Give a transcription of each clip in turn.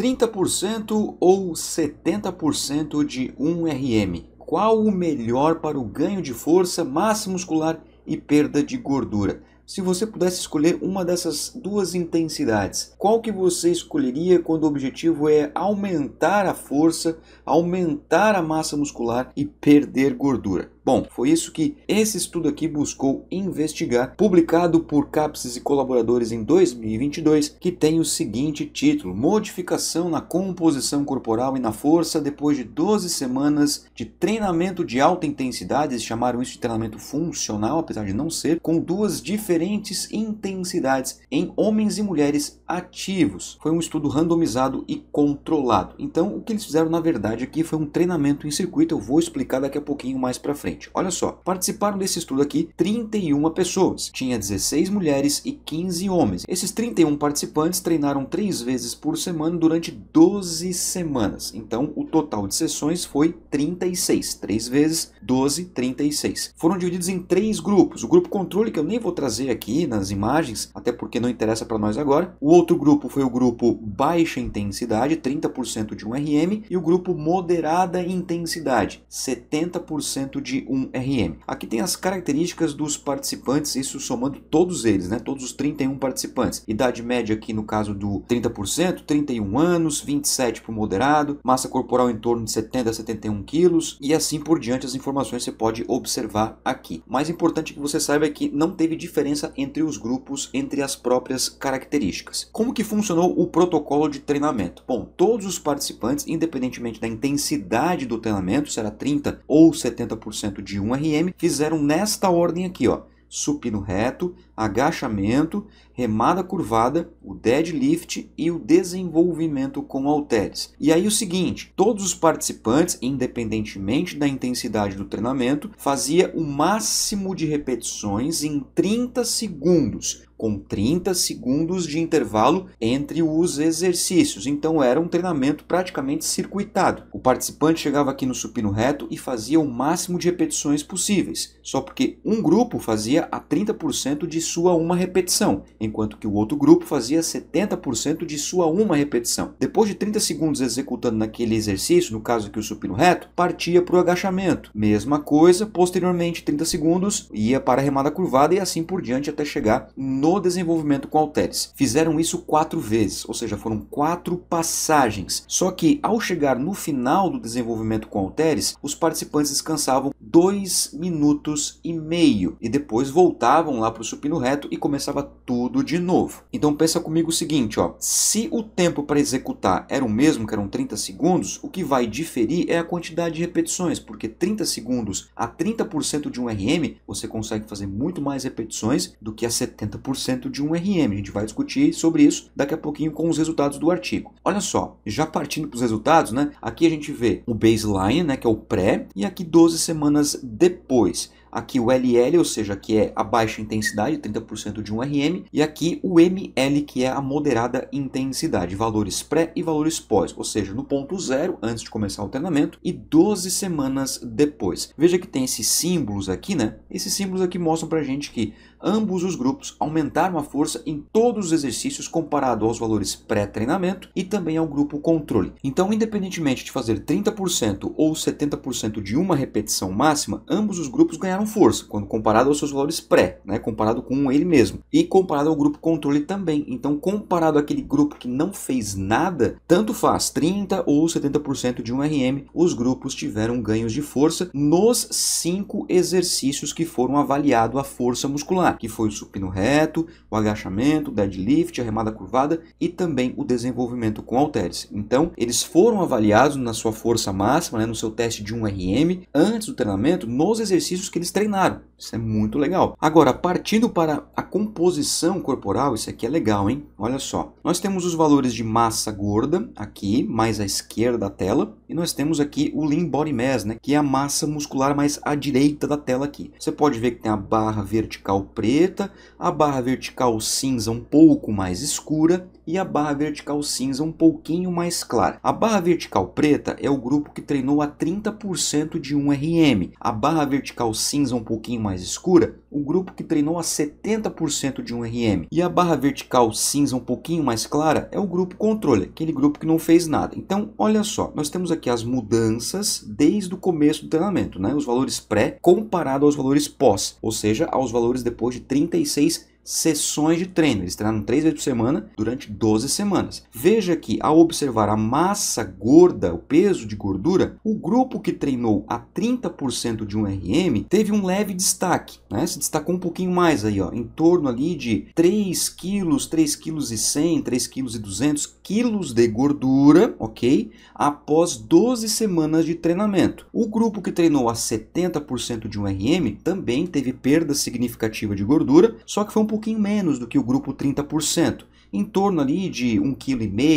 30% ou 70% de 1RM? Qual o melhor para o ganho de força, massa muscular e perda de gordura? Se você pudesse escolher uma dessas duas intensidades, qual que você escolheria quando o objetivo é aumentar a força, aumentar a massa muscular e perder gordura? Bom, foi isso que esse estudo aqui buscou investigar, publicado por CAPES e colaboradores em 2022, que tem o seguinte título: Modificação na composição corporal e na força depois de 12 semanas de treinamento de alta intensidade, eles chamaram isso de treinamento funcional, apesar de não ser, com duas diferentes intensidades em homens e mulheres ativos. Foi um estudo randomizado e controlado. Então, o que eles fizeram na verdade aqui foi um treinamento em circuito, eu vou explicar daqui a pouquinho mais para frente frente. Olha só, participaram desse estudo aqui 31 pessoas. Tinha 16 mulheres e 15 homens. Esses 31 participantes treinaram três vezes por semana durante 12 semanas. Então, o total de sessões foi 36. 3 vezes 12, 36. Foram divididos em três grupos. O grupo controle, que eu nem vou trazer aqui nas imagens, até porque não interessa para nós agora. O outro grupo foi o grupo baixa intensidade, 30% de um RM, e o grupo moderada intensidade, 70% de um RM. Aqui tem as características dos participantes, isso somando todos eles, né? Todos os 31 participantes. Idade média aqui no caso do 30%, 31 anos, 27 para o moderado, massa corporal em torno de 70 a 71 quilos e assim por diante as informações você pode observar aqui. Mais importante que você saiba é que não teve diferença entre os grupos, entre as próprias características. Como que funcionou o protocolo de treinamento? Bom, todos os participantes, independentemente da intensidade do treinamento, será 30 ou 70% 1% de 1RM, fizeram nesta ordem aqui, ó supino reto, agachamento remada curvada, o deadlift e o desenvolvimento com halteres. E aí o seguinte, todos os participantes, independentemente da intensidade do treinamento, fazia o máximo de repetições em 30 segundos, com 30 segundos de intervalo entre os exercícios. Então era um treinamento praticamente circuitado. O participante chegava aqui no supino reto e fazia o máximo de repetições possíveis, só porque um grupo fazia a 30% de sua uma repetição, enquanto que o outro grupo fazia 70% de sua uma repetição. Depois de 30 segundos executando naquele exercício, no caso aqui o supino reto, partia para o agachamento. Mesma coisa, posteriormente 30 segundos, ia para a remada curvada e assim por diante até chegar no desenvolvimento com halteres. Fizeram isso quatro vezes, ou seja, foram quatro passagens. Só que ao chegar no final do desenvolvimento com halteres, os participantes descansavam dois minutos e meio e depois voltavam lá para o supino reto e começava tudo tudo de novo. Então pensa comigo o seguinte, ó, se o tempo para executar era o mesmo, que eram 30 segundos, o que vai diferir é a quantidade de repetições, porque 30 segundos a 30% de um RM, você consegue fazer muito mais repetições do que a 70% de um RM. A gente vai discutir sobre isso daqui a pouquinho com os resultados do artigo. Olha só, já partindo para os resultados, né? Aqui a gente vê o baseline, né, que é o pré, e aqui 12 semanas depois. Aqui o LL, ou seja, que é a baixa intensidade, 30% de 1RM, e aqui o ML, que é a moderada intensidade, valores pré e valores pós, ou seja, no ponto zero, antes de começar o treinamento, e 12 semanas depois. Veja que tem esses símbolos aqui, né? Esses símbolos aqui mostram pra gente que ambos os grupos aumentaram a força em todos os exercícios comparado aos valores pré-treinamento e também ao grupo controle. Então, independentemente de fazer 30% ou 70% de uma repetição máxima, ambos os grupos ganharam força quando comparado aos seus valores pré, né, comparado com ele mesmo e comparado ao grupo controle também. Então, comparado àquele grupo que não fez nada, tanto faz 30 ou 70% de um RM, os grupos tiveram ganhos de força nos cinco exercícios que foram avaliados a força muscular lá, que foi o supino reto, o agachamento, o deadlift, a remada curvada e também o desenvolvimento com halteres. Então, eles foram avaliados na sua força máxima, né, no seu teste de 1RM, antes do treinamento, nos exercícios que eles treinaram. Isso é muito legal. Agora, partindo para a composição corporal, isso aqui é legal, hein? Olha só. Nós temos os valores de massa gorda aqui, mais à esquerda da tela, e nós temos aqui o lean body mass, né, que é a massa muscular mais à direita da tela aqui. Você pode ver que tem a barra vertical preta, a barra vertical cinza um pouco mais escura e a barra vertical cinza um pouquinho mais clara. A barra vertical preta é o grupo que treinou a 30% de 1RM. A barra vertical cinza um pouquinho mais escura, o grupo que treinou a 70% de 1RM. E a barra vertical cinza um pouquinho mais clara é o grupo controle, aquele grupo que não fez nada. Então, olha só, nós temos aqui as mudanças desde o começo do treinamento, né? Os valores pré comparado aos valores pós, ou seja, aos valores depois de 36 sessões de treino. Eles treinaram três vezes por semana durante 12 semanas. Veja que, ao observar a massa gorda, o peso de gordura, o grupo que treinou a 30% de um RM teve um leve destaque, né? Se destacou um pouquinho mais aí, ó, em torno ali de 3 quilos, 3 quilos e 100, 3 quilos e 200 quilos de gordura, ok? Após 12 semanas de treinamento. O grupo que treinou a 70% de um RM também teve perda significativa de gordura, só que foi um pouquinho pouquinho menos do que o grupo 30%, em torno ali de 1,5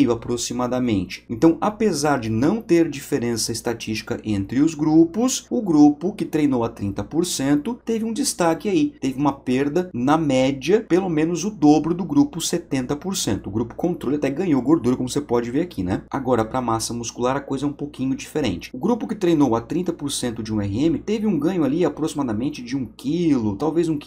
kg aproximadamente. Então, apesar de não ter diferença estatística entre os grupos, o grupo que treinou a 30% teve um destaque aí, teve uma perda na média, pelo menos o dobro do grupo 70%. O grupo controle até ganhou gordura, como você pode ver aqui, né? Agora, para massa muscular, a coisa é um pouquinho diferente. O grupo que treinou a 30% de um RM teve um ganho ali aproximadamente de 1 kg, talvez 1,1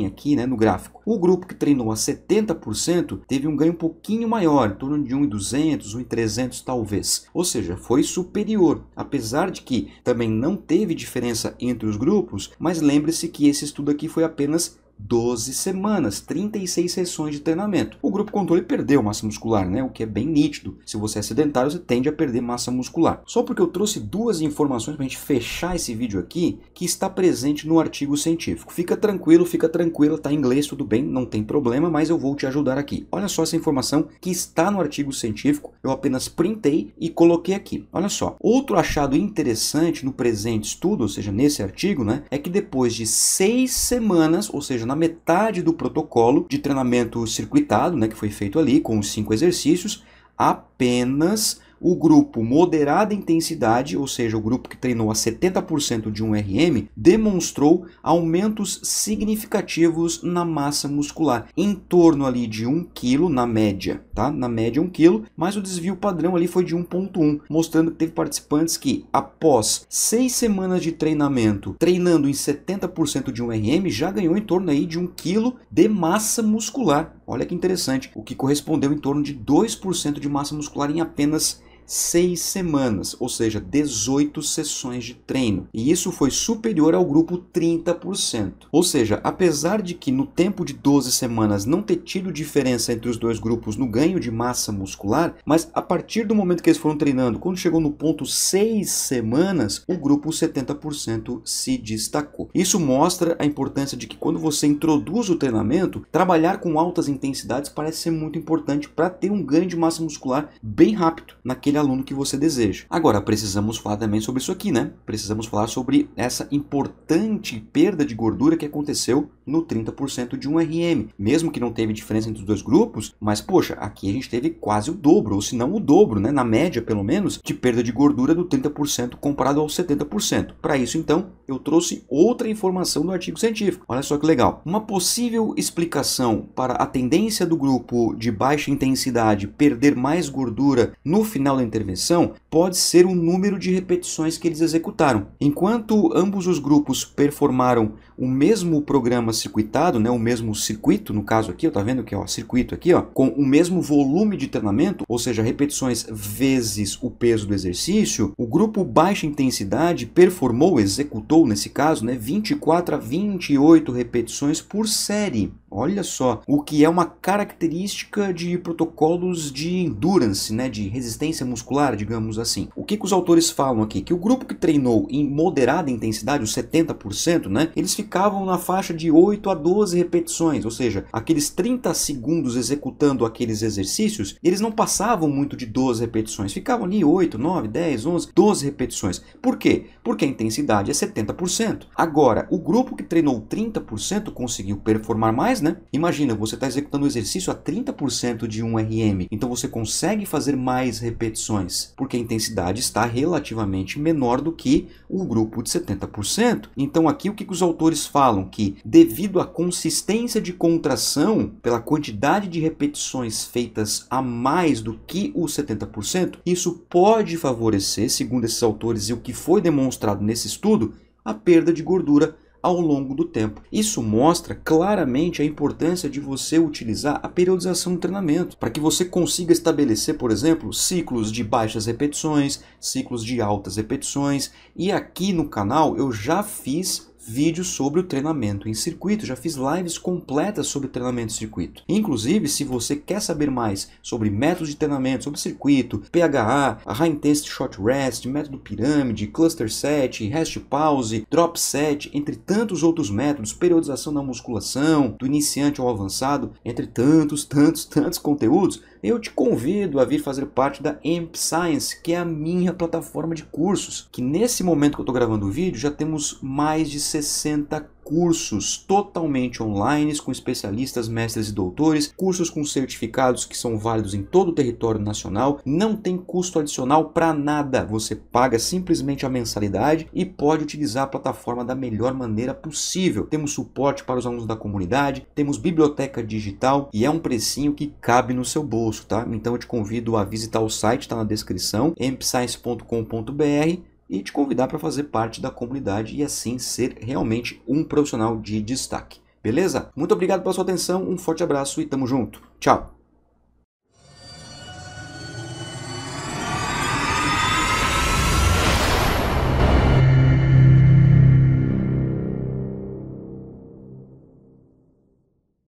kg aqui, né, no gráfico. O grupo que treinou a 70% teve um ganho um pouquinho maior, em torno de 1,200, 1,300 talvez. Ou seja, foi superior, apesar de que também não teve diferença entre os grupos, mas lembre-se que esse estudo aqui foi apenas 12 semanas, 36 sessões de treinamento. O grupo controle perdeu massa muscular, né? O que é bem nítido. Se você é sedentário, você tende a perder massa muscular. Só porque eu trouxe duas informações para a gente fechar esse vídeo aqui, que está presente no artigo científico. Fica tranquilo, fica tranquila, tá em inglês, tudo bem, não tem problema, mas eu vou te ajudar aqui. Olha só essa informação que está no artigo científico, eu apenas printei e coloquei aqui. Olha só. Outro achado interessante no presente estudo, ou seja, nesse artigo, né, é que depois de seis semanas, ou seja, seja, na metade do protocolo de treinamento circuitado, né, que foi feito ali, com os cinco exercícios, apenas o grupo moderada intensidade, ou seja, o grupo que treinou a 70% de um RM, demonstrou aumentos significativos na massa muscular, em torno ali de 1 kg na média, tá? Na média 1 kg, mas o desvio padrão ali foi de 1.1, mostrando que teve participantes que após 6 semanas de treinamento, treinando em 70% de um RM, já ganhou em torno aí de 1 kg de massa muscular. Olha que interessante, o que correspondeu em torno de 2% de massa muscular em apenas seis semanas, ou seja, 18 sessões de treino. E isso foi superior ao grupo 30%. Ou seja, apesar de que no tempo de 12 semanas não ter tido diferença entre os dois grupos no ganho de massa muscular, mas a partir do momento que eles foram treinando, quando chegou no ponto 6 semanas, o grupo 70% se destacou. Isso mostra a importância de que quando você introduz o treinamento, trabalhar com altas intensidades parece ser muito importante para ter um ganho de massa muscular bem rápido naquele aquele aluno que você deseja. Agora, precisamos falar também sobre isso aqui, né? Precisamos falar sobre essa importante perda de gordura que aconteceu no 30% de um RM. Mesmo que não teve diferença entre os dois grupos, mas poxa, aqui a gente teve quase o dobro, ou se não o dobro, né, na média pelo menos, de perda de gordura do 30% comparado ao 70%. Para isso, então, eu trouxe outra informação do artigo científico. Olha só que legal. Uma possível explicação para a tendência do grupo de baixa intensidade perder mais gordura no final da intervenção pode ser o número de repetições que eles executaram. Enquanto ambos os grupos performaram o mesmo programa circuitado, né, o mesmo circuito, no caso aqui, ó, tá vendo que é o circuito aqui, ó, com o mesmo volume de treinamento, ou seja, repetições vezes o peso do exercício, o grupo baixa intensidade performou, executou nesse caso, né, 24 a 28 repetições por série. Olha só, o que é uma característica de protocolos de endurance, né, de resistência muscular, digamos assim. O que, que os autores falam aqui? Que o grupo que treinou em moderada intensidade, os 70%, né, eles ficavam na faixa de 8 a 12 repetições, ou seja, aqueles 30 segundos executando aqueles exercícios, eles não passavam muito de 12 repetições, ficavam ali 8, 9, 10, 11, 12 repetições. Por quê? Porque a intensidade é 70%. Agora, o grupo que treinou 30% conseguiu performar mais mais, né? Imagina, você está executando o exercício a 30% de um RM, então você consegue fazer mais repetições, porque a intensidade está relativamente menor do que o grupo de 70%. Então aqui o que os autores falam? Que devido à consistência de contração, pela quantidade de repetições feitas a mais do que os 70%, isso pode favorecer, segundo esses autores e o que foi demonstrado nesse estudo, a perda de gordura ao longo do tempo. Isso mostra claramente a importância de você utilizar a periodização do treinamento, para que você consiga estabelecer, por exemplo, ciclos de baixas repetições, ciclos de altas repetições, e aqui no canal eu já fiz vídeos sobre o treinamento em circuito, já fiz lives completas sobre treinamento em circuito. Inclusive, se você quer saber mais sobre métodos de treinamento, sobre circuito, PHA, High Intensity Short Rest, método pirâmide, Cluster Set, Rest Pause, Drop Set, entre tantos outros métodos, periodização da musculação, do iniciante ao avançado, entre tantos, tantos, tantos conteúdos, eu te convido a vir fazer parte da Amp Science, que é a minha plataforma de cursos, que nesse momento que eu estou gravando o vídeo já temos mais de 60 cursos totalmente online com especialistas, mestres e doutores, cursos com certificados que são válidos em todo o território nacional, não tem custo adicional para nada. Você paga simplesmente a mensalidade e pode utilizar a plataforma da melhor maneira possível. Temos suporte para os alunos da comunidade, temos biblioteca digital e é um precinho que cabe no seu bolso, tá? Então eu te convido a visitar o site, está na descrição, empscience.com.br e te convidar para fazer parte da comunidade e assim ser realmente um profissional de destaque. Beleza? Muito obrigado pela sua atenção, um forte abraço e tamo junto. Tchau!